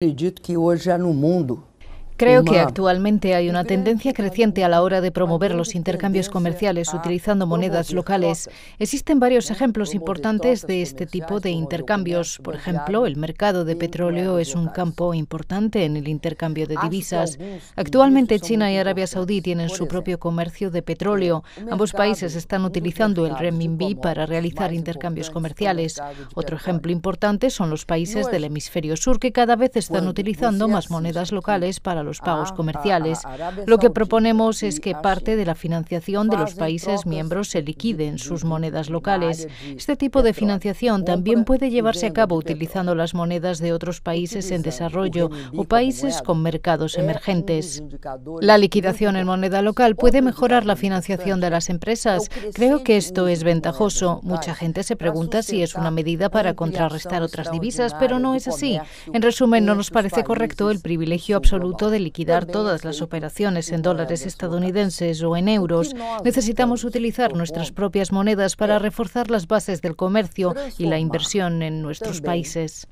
Acredito que hoje já é no mundo Creo que actualmente hay una tendencia creciente a la hora de promover los intercambios comerciales utilizando monedas locales. Existen varios ejemplos importantes de este tipo de intercambios. Por ejemplo, el mercado de petróleo es un campo importante en el intercambio de divisas. Actualmente China y Arabia Saudí tienen su propio comercio de petróleo. Ambos países están utilizando el renminbi para realizar intercambios comerciales. Otro ejemplo importante son los países del hemisferio sur que cada vez están utilizando más monedas locales para los pagos ah, comerciales. Ah, Lo que proponemos es que ah, parte de la financiación de los países miembros se liquide en sus monedas locales. Este tipo de financiación también puede llevarse a cabo utilizando las monedas de otros países en desarrollo o países con mercados emergentes. La liquidación en moneda local puede mejorar la financiación de las empresas. Creo que esto es ventajoso. Mucha gente se pregunta si es una medida para contrarrestar otras divisas, pero no es así. En resumen, no nos parece correcto el privilegio absoluto de liquidar todas las operaciones en dólares estadounidenses o en euros, necesitamos utilizar nuestras propias monedas para eh, reforzar las bases del comercio y la inversión en nuestros países.